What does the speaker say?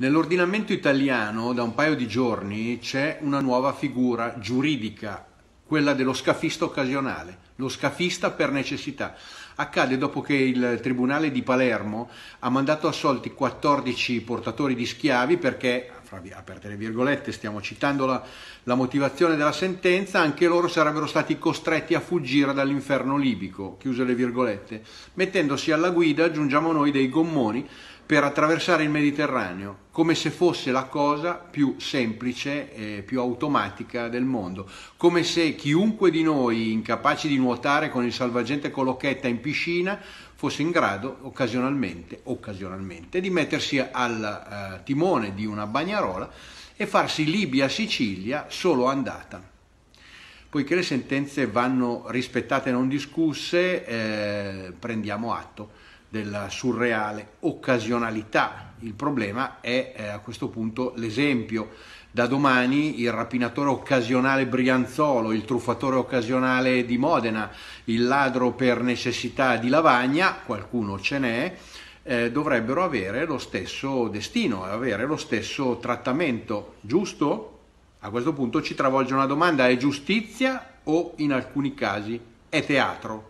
Nell'ordinamento italiano da un paio di giorni c'è una nuova figura giuridica, quella dello scafista occasionale, lo scafista per necessità. Accade dopo che il Tribunale di Palermo ha mandato assolti 14 portatori di schiavi perché aperte le virgolette, stiamo citando la, la, motivazione della sentenza, anche loro sarebbero stati costretti a fuggire dall'inferno libico, chiuse le virgolette, mettendosi alla guida, aggiungiamo noi, dei gommoni per attraversare il Mediterraneo come se fosse la cosa più semplice e più automatica del mondo, come se chiunque di noi incapace di nuotare con il salvagente colocchetta in piscina fosse in grado occasionalmente, occasionalmente di mettersi al eh, timone di una bagnarola e farsi Libia-Sicilia solo andata. Poiché le sentenze vanno rispettate e non discusse, eh, prendiamo atto della surreale occasionalità. Il problema è eh, a questo punto l'esempio. Da domani il rapinatore occasionale Brianzolo, il truffatore occasionale di Modena, il ladro per necessità di lavagna, qualcuno ce n'è, eh, dovrebbero avere lo stesso destino, avere lo stesso trattamento, giusto? A questo punto ci travolge una domanda, è giustizia o in alcuni casi è teatro?